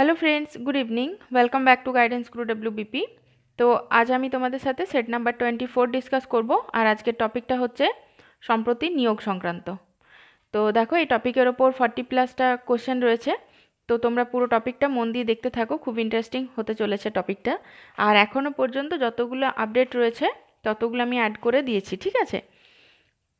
hello friends good evening welcome back to guidance Guru W B P আমি তোমাদের সাথে set number twenty four discuss করবো আর আজকের টপিকটা হচ্ছে সম্প্রতি নিয়োগ সংক্রান্ত তো দেখো এই টপিকের ওপর ফর্টি প্লাসটা কোশ্চেন রয়েছে তো তোমরা পুরো টপিকটা মন দিয়ে দেখতে থাকো খুব ইন্টারেস্টিং হতে চলেছে টপিকটা আর এখনও পর্যন্ত যতগুলো আপডেট রয়েছে ততগুলো আমি অ্যাড করে দিয়েছি ঠিক আছে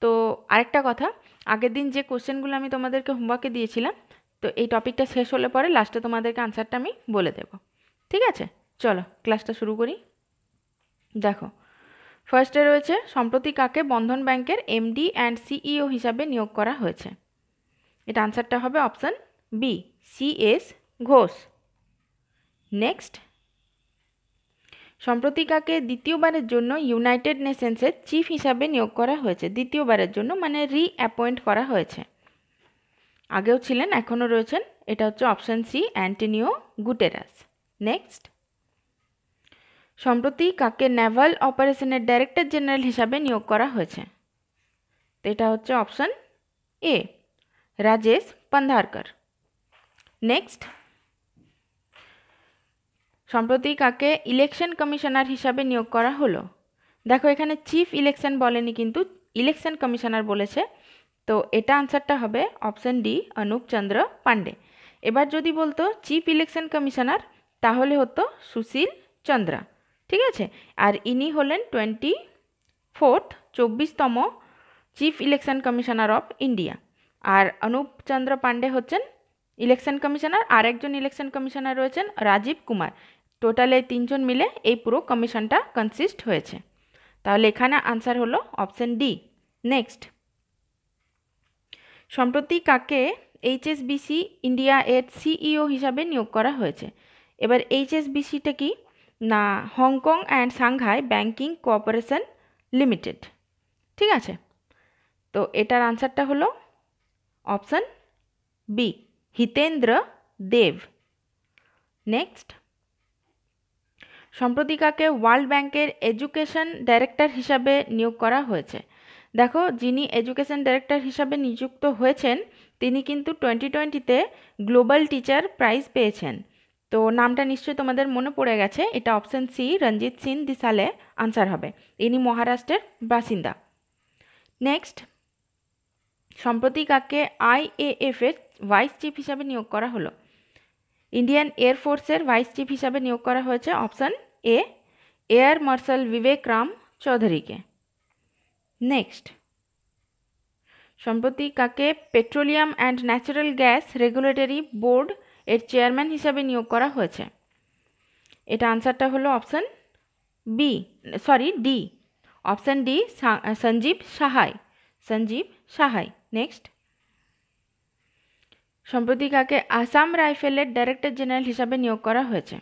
তো আরেকটা কথা আগের দিন যে কোশ্চেনগুলো আমি তোমাদেরকে হোমওয়ার্কে দিয়েছিলাম তো এই টপিকটা শেষ হলে পরে লাস্টে তোমাদেরকে আনসারটা আমি বলে দেব ঠিক আছে চলো ক্লাসটা শুরু করি দেখো ফার্স্টে রয়েছে সম্প্রতি কাকে বন্ধন ব্যাংকের এমডি অ্যান্ড সিইও হিসাবে নিয়োগ করা হয়েছে এটা আনসারটা হবে option B C S Ghosh next সম্প্রতি কাকে দ্বিতীয়বারের জন্য ইউনাইটেড নেশনসের চিফ হিসাবে নিয়োগ করা হয়েছে দ্বিতীয়বারের জন্য মানে রিঅ্যাপয়েন্ট করা হয়েছে আগেও ছিলেন এখনও রয়েছেন এটা হচ্ছে option C Antonio Guterres next সম্প্রতি কাকে নেভাল অপারেশনের ডাইরেক্টর জেনারেল হিসাবে নিয়োগ করা হয়েছে তো এটা হচ্ছে option A Rajesh Pandharkar next সম্প্রতি কাকে ইলেকশন কমিশনার হিসাবে নিয়োগ করা হলো দেখো এখানে চিফ ইলেকশন বলেনি কিন্তু ইলেকশন কমিশনার বলেছে তো এটা আনসারটা হবে অপশান ডি অনুপ চন্দ্র পাণ্ডে এবার যদি বলতো চিফ ইলেকশন কমিশনার তাহলে হতো সুশীল চন্দ্রা ঠিক আছে আর ইনি হলেন টোয়েন্টি ফোর্থ চব্বিশতম chief election commissioner of India আর অনুপ চন্দ্র পাণ্ডে হচ্ছেন ইলেকশন কমিশনার আর একজন ইলেকশন কমিশনার রয়েছেন রাজীব কুমার টোটালে তিনজন মিলে এই পুরো কমিশনটা কনসিস্ট হয়েছে তাহলে এখানে আনসার হলো অপশন ডি নেক্সট সম্প্রতি কাকে এইচএসবিসি ইন্ডিয়া এর সিইও হিসাবে নিয়োগ করা হয়েছে এবার এইচএসবিসিটা কি না Hong Kong and Shanghai banking cooperation limited ঠিক আছে তো এটার আনসারটা হলো option B Hitendra Dev next সম্প্রতি কাকে ওয়ার্ল্ড ব্যাংকের এডুকেশন ডাইরেক্টর হিসাবে নিয়োগ করা হয়েছে দেখো যিনি এডুকেশন ডাইরেক্টর হিসাবে নিযুক্ত হয়েছেন তিনি কিন্তু টোয়েন্টি টোয়েন্টিতে গ্লোবাল টিচার প্রাইজ পেয়েছেন তো নামটা নিশ্চয়ই তোমাদের মনে পড়ে গেছে এটা option C Ranjit Singh Disale answer হবে ইনি মহারাষ্ট্রের বাসিন্দা নেক্সট সম্প্রতি কাকে আইএএফ এর ভাইস চিফ হিসাবে নিয়োগ করা হলো ইন্ডিয়ান এয়ারফোর্সের ভাইস চিফ হিসাবে নিয়োগ করা হয়েছে option A air marshal Vivek Ram চৌধুরীকে নেক্সট সম্প্রতি কাকে petroleum and natural gas regulatory board এর চেয়ারম্যান হিসাবে নিয়োগ করা হয়েছে এটা আনসারটা হলো option B sorry D option D Sanjeev Sahai Sanjeev সাহাই নেক্সট সম্প্রতি কাকে আসাম রাইফেলের ডাইরেক্টর জেনারেল হিসাবে নিয়োগ করা হয়েছে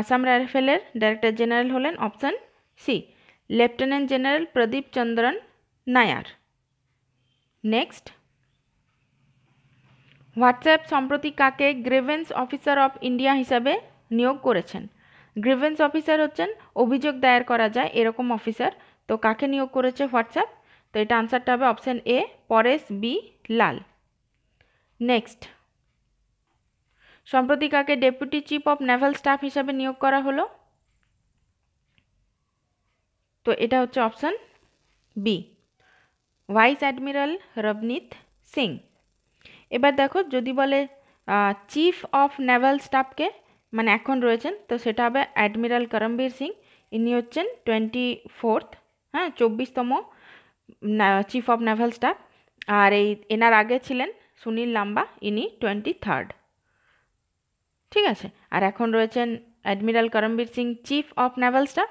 আসাম রাইফেলের ডাইরেক্টর জেনারেল হলেন option C lieutenant general Pradeep Chandran Nair next WhatsApp সম্প্রতি কাকে গ্রেভেন্স অফিসার অফ ইন্ডিয়া হিসাবে নিয়োগ করেছেন গ্রেভেন্স অফিসার হচ্ছেন অভিযোগ দায়ের করা যায় এরকম অফিসার তো কাকে নিয়োগ করেছে হোয়াটসঅ্যাপ তো এটা আনসারটা হবে option A Paresh B Lal next সম্প্রতি কাকে deputy chief of naval staff হিসাবে নিয়োগ করা হলো তো এটা হচ্ছে option B vice admiral Ravneet Singh এবার দেখো যদি বলে চিফ অফ নেভাল স্টাফকে মানে এখন রয়েছেন তো সেটা হবে অ্যাডমিরাল করমবীর সিং ইনি হচ্ছেন টোয়েন্টি ফোর্থ হ্যাঁ চব্বিশতম চিফ অফ নেভাল স্টাফ আর এই এনার আগে ছিলেন সুনীল লাম্বা ইনি টোয়েন্টি থার্ড ঠিক আছে আর এখন রয়েছেন admiral Karambir Singh chief of naval staff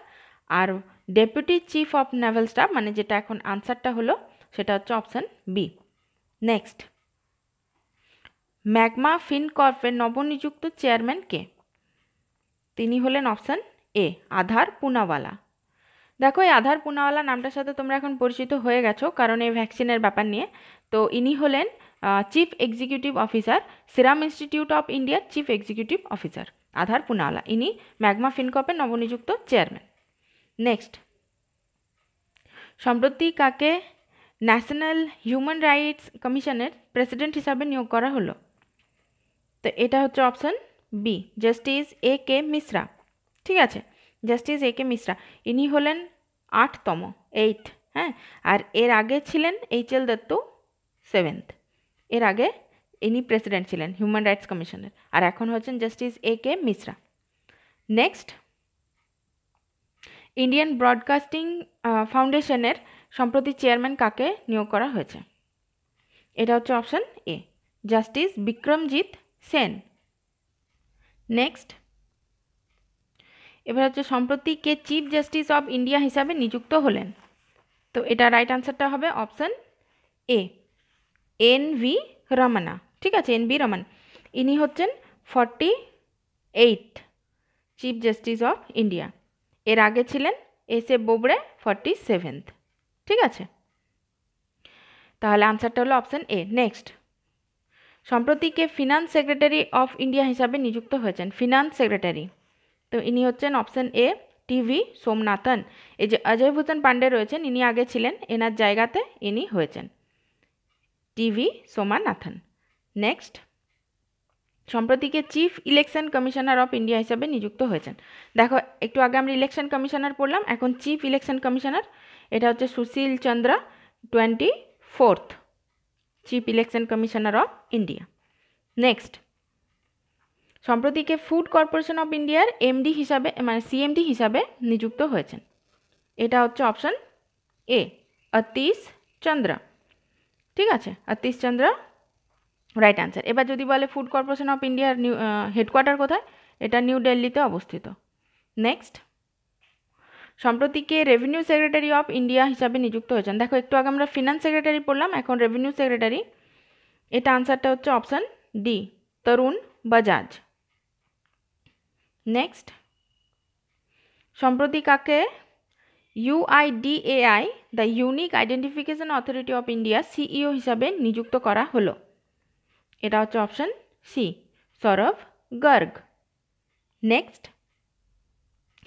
আর deputy chief of naval staff মানে যেটা এখন আনসারটা হলো সেটা হচ্ছে অপশান বি নেক্সট ম্যাগমা ফিনকর্পের নবনিযুক্ত চেয়ারম্যান কে তিনি হলেন অপশান এ আধার পুনাওয়ালা দেখো এই আধার পুনাওয়ালা নামটার সাথে তোমরা এখন পরিচিত হয়ে গেছো কারণ এই ভ্যাকসিনের ব্যাপার নিয়ে তো ইনি হলেন chief executive officer Serum Institute of ইন্ডিয়ার chief executive officer Adar Poonawalla ইনি ম্যাগমা ফিনকপের নবনিযুক্ত চেয়ারম্যান নেক্সট সম্প্রতি কাকে ন্যাশনাল হিউম্যান রাইটস কমিশনের প্রেসিডেন্ট হিসাবে নিয়োগ করা হলো তো এটা হচ্ছে option B justice A K Mishra ঠিক আছে জাস্টিস এ কে মিশ্রা ইনি হলেন আটতম এইট হ্যাঁ আর এর আগে ছিলেন এইচ এল দত্ত সেভেন্থ এর আগে ইনি প্রেসিডেন্ট ছিলেন হিউম্যান রাইটস কমিশনের আর এখন হচ্ছেন justice A K Mishra next Indian broadcasting ফাউন্ডেশনের সম্প্রতি চেয়ারম্যান কাকে নিয়োগ করা হয়েছে এটা হচ্ছে option A justice Bikramjit Sen next এবার হচ্ছে সম্প্রতি কে চিফ জাস্টিস অব ইন্ডিয়া হিসাবে নিযুক্ত হলেন তো এটা রাইট আনসারটা হবে option A N V Ramana ঠিক আছে এন ভি রমান ইনি হচ্ছেন forty eight chief justice of India এর আগে ছিলেন S A Bobde forty seventh ঠিক আছে তাহলে আনসারটা হলো অপশান এ নেক্সট সম্প্রতিকে ফিনান্স সেক্রেটারি অফ ইন্ডিয়া হিসাবে নিযুক্ত হয়েছেন ফিনান্স সেক্রেটারি তো ইনি হচ্ছেন অপশান এ টিভি সোমনাথন এই যে অজয় ভূষণ পাণ্ডে রয়েছেন ইনি আগে ছিলেন এনার জায়গাতে ইনি হয়েছেন টিভি সোমানাথন নেক্সট সম্প্রতিকে chief election commissioner of India হিসাবে নিযুক্ত হয়েছেন দেখো একটু আগে আমরা ইলেকশন কমিশনার পড়লাম এখন চিফ ইলেকশন কমিশনার এটা হচ্ছে Sushil Chandra twenty fourth chief election commissioner of India next সম্প্রতিকে ফুড কর্পোরেশন অফ ইন্ডিয়ার এমডি হিসাবে মানে সিএমডি হিসাবে নিযুক্ত হয়েছেন এটা হচ্ছে অপশন এ অতীশ চন্দ্র ঠিক আছে অতীশ চন্দ্র রাইট অ্যান্সার এবার যদি বলে ফুড কর্পোরেশন অফ ইন্ডিয়ার নিউ হেডকোয়ার্টার কোথায় এটা নিউ দিল্লিতে অবস্থিত নেক্সট সম্প্রতি কে রেভিনিউ সেক্রেটারি অফ ইন্ডিয়া হিসাবে নিযুক্ত হয়েছেন দেখো একটু আগে আমরা ফিনান্স সেক্রেটারি পড়লাম এখন রেভিনিউ সেক্রেটারি এটা আনসারটা হচ্ছে option D Tarun Bajaj next সম্প্রতি কাকে UIDAI the unique identification authority of India CEO হিসাবে নিযুক্ত করা হলো এটা হচ্ছে option C Saurabh Garg next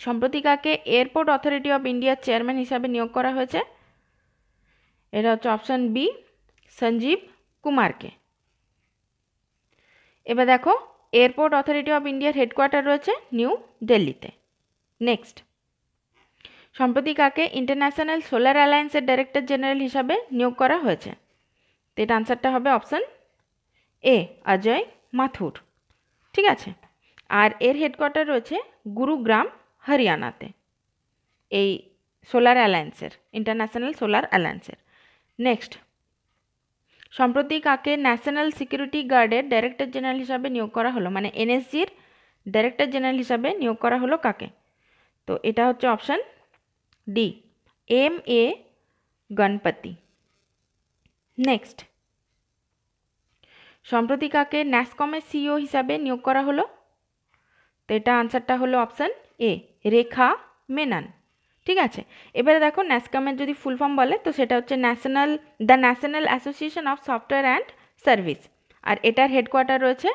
সম্প্রতি কাকে এয়ারপোর্ট অথরিটি অফ ইন্ডিয়ার চেয়ারম্যান হিসাবে নিয়োগ করা হয়েছে এটা হচ্ছে অপশান বি সঞ্জীব কুমারকে এবার দেখো এয়ারপোর্ট অথরিটি অফ ইন্ডিয়ার হেডকোয়ার্টার রয়েছে নিউ দিল্লিতে নেক্সট সম্প্রতি কাকে ইন্টারন্যাশনাল সোলার অ্যালায়েন্সের ডাইরেক্টর জেনারেল হিসাবে নিয়োগ করা হয়েছে তো এটা আনসারটা হবে অপশান এ অজয় মাথুর ঠিক আছে আর এর হেডকোয়ার্টার রয়েছে গুরুগ্রাম হরিয়ানাতে এই সোলার অ্যালায়েন্সের ইন্টারন্যাশনাল সোলার অ্যালায়েন্সের নেক্সট সম্প্রতি কাকে ন্যাশনাল সিকিউরিটি গার্ডের ডাইরেক্টর জেনারেল হিসাবে নিয়োগ করা হলো মানে এনএসজির ডাইরেক্টর জেনারেল হিসাবে নিয়োগ করা হলো কাকে তো এটা হচ্ছে option D M A Ganapathy next সম্প্রতি কাকে ন্যাসকমের সিইও হিসাবে নিয়োগ করা হলো তো এটা আনসারটা হলো অপশান এ রেখা মেনান ঠিক আছে এবারে দেখো ন্যাসকমের যদি ফুল ফর্ম বলে তো সেটা হচ্ছে national the national association of software and service আর এটার হেডকোয়ার্টার রয়েছে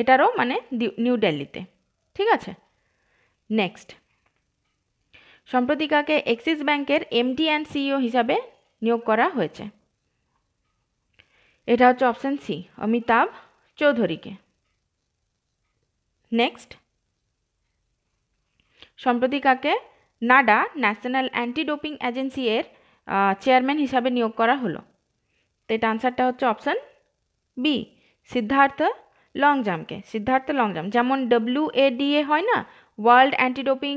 এটারও মানে নিউ দিল্লিতে ঠিক আছে নেক্সট সম্প্রতিকাকে এক্সিস ব্যাংকের এমডি অ্যান্ড সিইও হিসাবে নিয়োগ করা হয়েছে এটা হচ্ছে অপশান সি অমিতাভ চৌধুরীকে নেক্সট সম্প্রতি কাকে NADA national anti doping agency এর চেয়ারম্যান হিসাবে নিয়োগ করা হলো তো এটা আনসারটা হচ্ছে অপশান বি সিদ্ধার্থ লং জাম্পকে সিদ্ধার্থ লং জাম্প যেমন ডব্লিউ এডিএ হয় না ওয়ার্ল্ড অ্যান্টি ডোপিং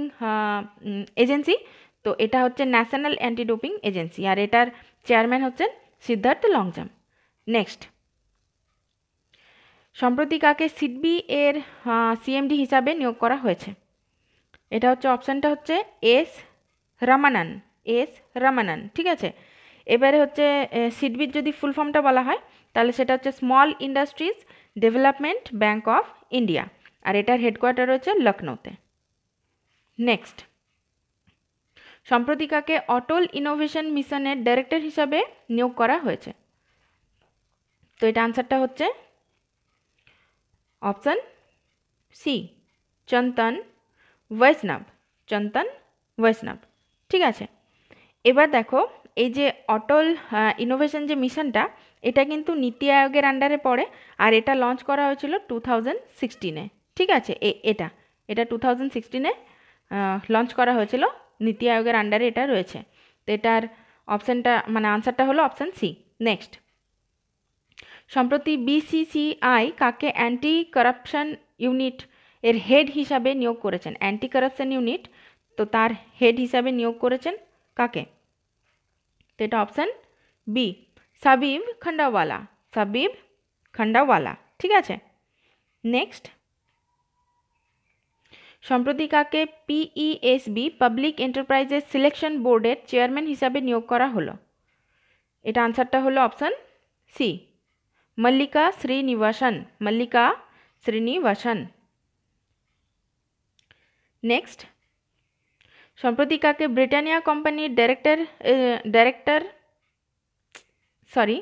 এজেন্সি তো এটা হচ্ছে ন্যাশনাল অ্যান্টি ডোপিং এজেন্সি আর এটার চেয়ারম্যান হচ্ছেন সিদ্ধার্থ লং জাম্প নেক্সট সম্প্রতি কাকে সিডবি এর সিএমডি হিসাবে নিয়োগ করা হয়েছে এটা হচ্ছে অপশানটা হচ্ছে এস রামানান এস রামানান ঠিক আছে এবারে হচ্ছে সিডবির যদি ফুল ফর্মটা বলা হয় তাহলে সেটা হচ্ছে small industries development bank of India আর এটার হেডকোয়ার্টার রয়েছে লখনৌতে নেক্সট সম্প্রতিকাকে অটল ইনোভেশন মিশনের ডাইরেক্টর হিসাবে নিয়োগ করা হয়েছে তো এটা আনসারটা হচ্ছে অপশান সি চন্তন বৈষ্ণব চন্তন বৈষ্ণব ঠিক আছে এবার দেখো এই যে অটল ইনোভেশন যে মিশনটা এটা কিন্তু নীতি আয়োগের আন্ডারে পড়ে আর এটা লঞ্চ করা হয়েছিল টু থাউজেন্ড সিক্সটিনে ঠিক আছে এ এটা এটা টু থাউজেন্ড সিক্সটিনে লঞ্চ করা হয়েছিল নীতি আয়োগের আন্ডারে এটা রয়েছে তো এটার অপশানটা মানে আনসারটা হলো অপশান সি নেক্সট সম্প্রতি বিসিসিআই কাকে অ্যান্টি করাপশন ইউনিট এর হেড হিসাবে নিয়োগ করেছেন অ্যান্টি করাপশন ইউনিট তো তার হেড হিসাবে নিয়োগ করেছেন কাকে তো এটা অপশান বি সাবিব খান্ডাওয়ালা সাবিব খান্ডাওয়ালা ঠিক আছে নেক্সট সম্প্রতি কাকে পিইএসবি পাবলিক এন্টারপ্রাইজেস সিলেকশন বোর্ডের চেয়ারম্যান হিসাবে নিয়োগ করা হলো এটা আনসারটা হলো option C Mallika Srinivasan Mallika Srinivasan next সম্প্রতি কাকে ব্রিটানিয়া কোম্পানির ডাইরেক্টর ডাইরেক্টর সরি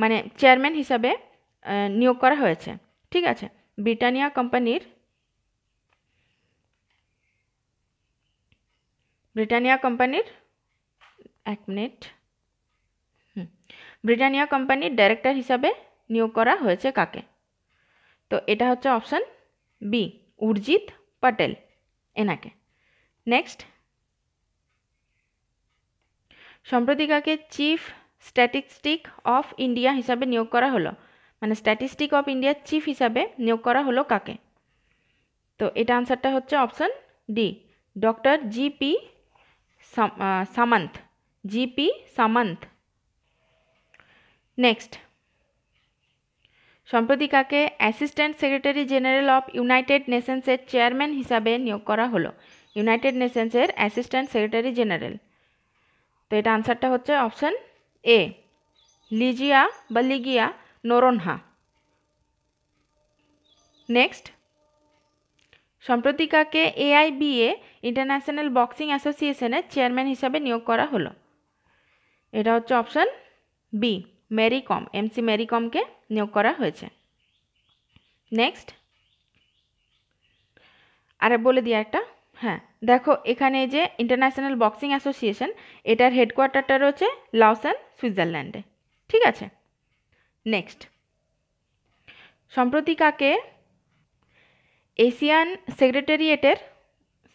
মানে চেয়ারম্যান হিসাবে নিয়োগ করা হয়েছে ঠিক আছে ব্রিটানিয়া কোম্পানির ব্রিটানিয়া কোম্পানির এক মিনিট ব্রিটানিয়া কোম্পানির ডাইরেক্টর হিসাবে নিয়োগ করা হয়েছে কাকে তো এটা হচ্ছে অপশান বি উর্জিত পটেল এনাকে নেক্সট সম্প্রতি কাকে চিফ স্ট্যাটিস্টিক অফ ইন্ডিয়া হিসাবে নিয়োগ করা হলো মানে স্ট্যাটিস্টিক অফ ইন্ডিয়ার চিফ হিসাবে নিয়োগ করা হলো কাকে তো এটা আনসারটা হচ্ছে option D doctor GP Samanta GP Samanta next সম্প্রতি কাকে assistant secretary general of united নেশনসের চেয়ারম্যান হিসাবে নিয়োগ করা হলো ইউনাইটেড নেশনসের অ্যাসিস্ট্যান্ট সেক্রেটারি জেনারেল তো এটা আনসারটা হচ্ছে অপশান এ লিজিয়া বা লিগিয়া নোরনহা নেক্সট সম্প্রতি কাকে এআইবিএ ইন্টারন্যাশনাল বক্সিং অ্যাসোসিয়েশনের চেয়ারম্যান হিসাবে নিয়োগ করা হলো এটা হচ্ছে অপশান বি মেরিকম এমসি মেরিকমকে নিয়োগ করা হয়েছে নেক্সট আরে বলে দিই একটা হ্যাঁ দেখো এখানে যে ইন্টারন্যাশনাল বক্সিং অ্যাসোসিয়েশন এটার হেডকোয়ার্টারটা রয়েছে লাউসান সুইজারল্যান্ডে ঠিক আছে নেক্সট সম্প্রতি কাকে এশিয়ান সেক্রেটারিয়েটের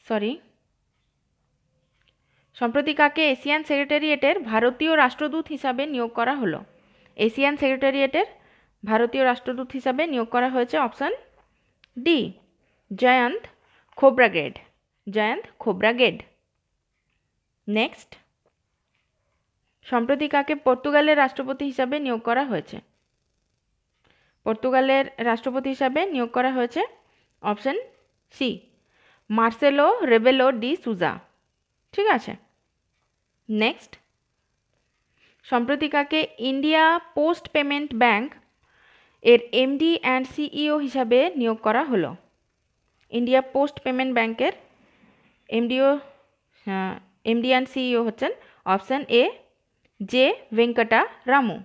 সরি সম্প্রতি কাকে এশিয়ান সেক্রেটারিয়েটের ভারতীয় রাষ্ট্রদূত হিসাবে নিয়োগ করা হলো এশিয়ান সেক্রেটারিয়েটের ভারতীয় রাষ্ট্রদূত হিসাবে নিয়োগ করা হয়েছে অপশান ডি জয়ন্ত গেড জয়ন্ত গেড নেক্সট সম্প্রতি কাকে পর্তুগালের রাষ্ট্রপতি হিসাবে নিয়োগ করা হয়েছে পর্তুগালের রাষ্ট্রপতি হিসাবে নিয়োগ করা হয়েছে option C Marcelo Rebelo de Sousa ঠিক আছে নেক্সট সম্প্রতিকাকে ইন্ডিয়া পোস্ট পেমেন্ট ব্যাংক এর এমডি অ্যান্ড সিইও হিসাবে নিয়োগ করা হলো ইন্ডিয়া পোস্ট পেমেন্ট ব্যাংকের এমডিও হ্যাঁ, এমডি অ্যান্ড সিইও হচ্ছেন option A J Venkata Ramu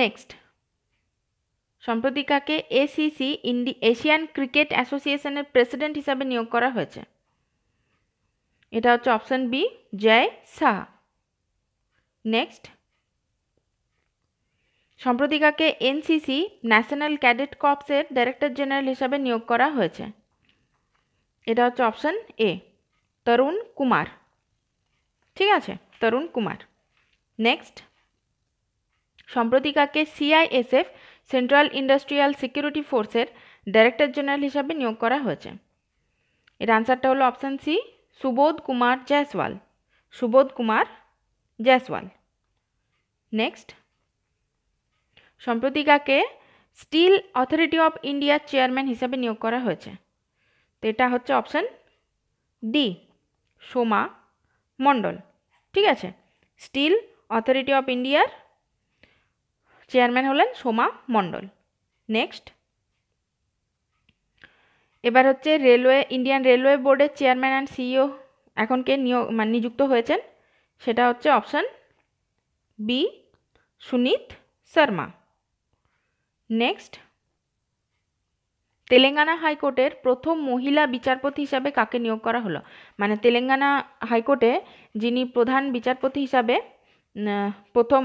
next সম্প্রতিকাকে এসিসি ইন্ডি এশিয়ান ক্রিকেট অ্যাসোসিয়েশনের প্রেসিডেন্ট হিসাবে নিয়োগ করা হয়েছে এটা হচ্ছে option B Jay Shah next সম্প্রতিকাকে এনসিসি ন্যাশনাল ক্যাডেট কর্পসের ডাইরেক্টর জেনারেল হিসাবে নিয়োগ করা হয়েছে এটা হচ্ছে অপশান এ তরুণ কুমার ঠিক আছে তরুণ কুমার নেক্সট সম্প্রতিকাকে সিআইএসএফ সেন্ট্রাল ইন্ডাস্ট্রিয়াল সিকিউরিটি ফোর্সের ডাইরেক্টর জেনারেল হিসাবে নিয়োগ করা হয়েছে এর আনসারটা হলো option C Subodh Kumar Jaiswal Subodh Kumar Jaiswal next সম্প্রতিকাকে স্টিল অথরিটি অফ ইন্ডিয়ার চেয়ারম্যান হিসাবে নিয়োগ করা হয়েছে তো এটা হচ্ছে অপশান ডি সোমা মণ্ডল ঠিক আছে স্টিল অথরিটি অফ ইন্ডিয়ার চেয়ারম্যান হলেন সোমা মণ্ডল নেক্সট এবার হচ্ছে রেলওয়ে ইন্ডিয়ান রেলওয়ে বোর্ডের চেয়ারম্যান অ্যান্ড সিইও এখন কে নিয়োগ মানে নিযুক্ত হয়েছেন সেটা হচ্ছে option B Sunit Sharma next Telangana হাইকোর্টের প্রথম মহিলা বিচারপতি হিসাবে কাকে নিয়োগ করা হলো মানে তেলেঙ্গানা হাইকোর্টে যিনি প্রধান বিচারপতি হিসাবে প্রথম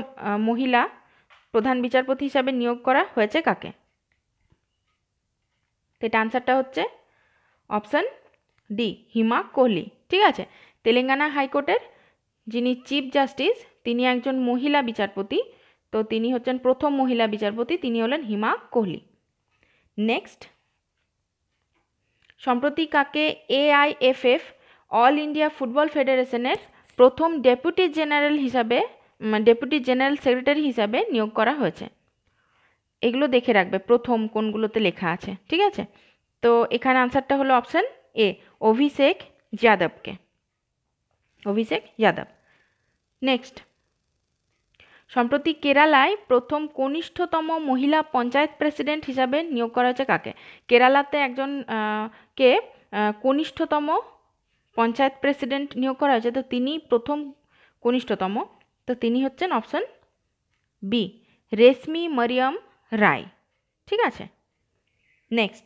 মহিলা প্রধান বিচারপতি হিসাবে নিয়োগ করা হয়েছে কাকে এটা আনসারটা হচ্ছে অপশান ডি হিমা কোহলি ঠিক আছে তেলেঙ্গানা হাইকোর্টের যিনি চিফ জাস্টিস তিনি একজন মহিলা বিচারপতি তো তিনি হচ্ছেন প্রথম মহিলা বিচারপতি তিনি হলেন হিমা কোহলি নেক্সট সম্প্রতি কাকে এআইএফএফ অল ইন্ডিয়া ফুটবল ফেডারেশনের প্রথম ডেপুটি জেনারেল হিসাবে ডেপুটি জেনারেল সেক্রেটারি হিসাবে নিয়োগ করা হয়েছে এগুলো দেখে রাখবে প্রথম কোনগুলোতে লেখা আছে ঠিক আছে তো এখানে আনসারটা হলো অপশান এ অভিষেক যাদবকে অভিষেক যাদব নেক্সট সম্প্রতি কেরালায় প্রথম কনিষ্ঠতম মহিলা পঞ্চায়েত প্রেসিডেন্ট হিসাবে নিয়োগ করা হয়েছে কাকে কেরালাতে একজন কে কনিষ্ঠতম পঞ্চায়েত প্রেসিডেন্ট নিয়োগ করা হয়েছে তো তিনি প্রথম কনিষ্ঠতম তো তিনি হচ্ছেন অপশন বি রেশমি মরিয়ম রায় ঠিক আছে নেক্সট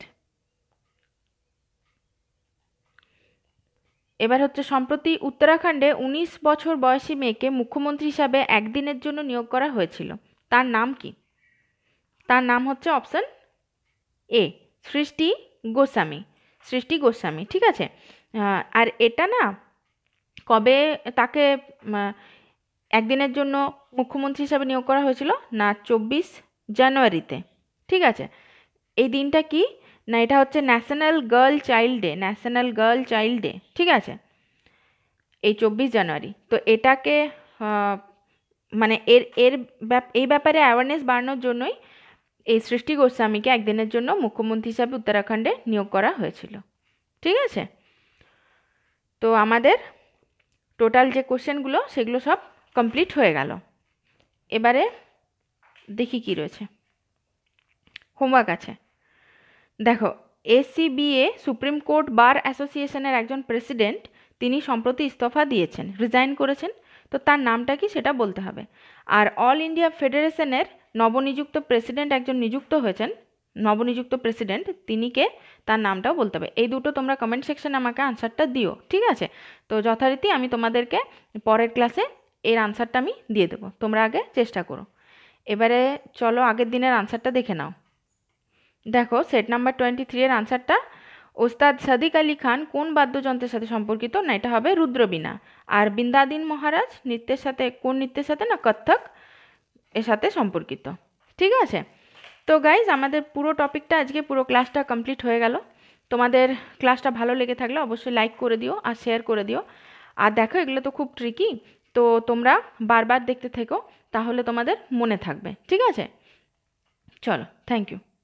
এবার হচ্ছে সম্প্রতি উত্তরাখণ্ডে ১৯ বছর বয়সী মেয়েকে মুখ্যমন্ত্রী হিসাবে একদিনের জন্য নিয়োগ করা হয়েছিল তার নাম কি তার নাম হচ্ছে অপশন এ সৃষ্টি গোস্বামী সৃষ্টি গোস্বামী ঠিক আছে আর এটা না কবে তাকে একদিনের জন্য মুখ্যমন্ত্রী হিসাবে নিয়োগ করা হয়েছিল না চব্বিশ জানুয়ারিতে ঠিক আছে এই দিনটা কি না এটা হচ্ছে national girl child day national girl child day ঠিক আছে এই চব্বিশ জানুয়ারি তো এটাকে মানে এর এর এই ব্যাপারে অ্যাওয়ারনেস বাড়ানোর জন্যই এই সৃষ্টি গোস্বামীকে একদিনের জন্য মুখ্যমন্ত্রী হিসাবে উত্তরাখণ্ডে নিয়োগ করা হয়েছিল ঠিক আছে তো আমাদের টোটাল যে কোশ্চেনগুলো সেগুলো সব কমপ্লিট হয়ে গেল এবারে দেখি কি রয়েছে হোমওয়ার্ক আছে দেখো এসিবিএ সুপ্রিম কোর্ট বার অ্যাসোসিয়েশনের একজন প্রেসিডেন্ট তিনি সম্প্রতি ইস্তফা দিয়েছেন রিজাইন করেছেন তো তার নামটা কি সেটা বলতে হবে আর অল ইন্ডিয়া ফেডারেশনের নবনিযুক্ত প্রেসিডেন্ট একজন নিযুক্ত হয়েছেন নবনিযুক্ত প্রেসিডেন্ট তিনিকে তার নামটাও বলতে হবে এই দুটো তোমরা কমেন্ট সেকশানে আমাকে আনসারটা দিও ঠিক আছে তো যথারীতি আমি তোমাদেরকে পরের ক্লাসে এর আনসারটা আমি দিয়ে দেবো তোমরা আগে চেষ্টা করো এবারে চলো আগের দিনের আনসারটা দেখে নাও দেখো সেট নাম্বার টোয়েন্টি থ্রি এর আনসারটা ওস্তাদ সাদিক আলী খান কোন বাদ্যযন্ত্রের সাথে সম্পর্কিত না এটা হবে রুদ্রবীণা আর বিন্দাদিন মহারাজ নৃত্যের সাথে কোন নৃত্যের সাথে না কত্থক এর সাথে সম্পর্কিত ঠিক আছে তো গাইজ আমাদের পুরো টপিকটা আজকে পুরো ক্লাসটা কমপ্লিট হয়ে গেল তোমাদের ক্লাসটা ভালো লেগে থাকলে অবশ্যই লাইক করে দিও আর শেয়ার করে দিও আর দেখো এগুলো তো খুব ট্রিকি তো তোমরা বারবার দেখতে থেকো তাহলে তোমাদের মনে থাকবে ঠিক আছে চলো থ্যাংক ইউ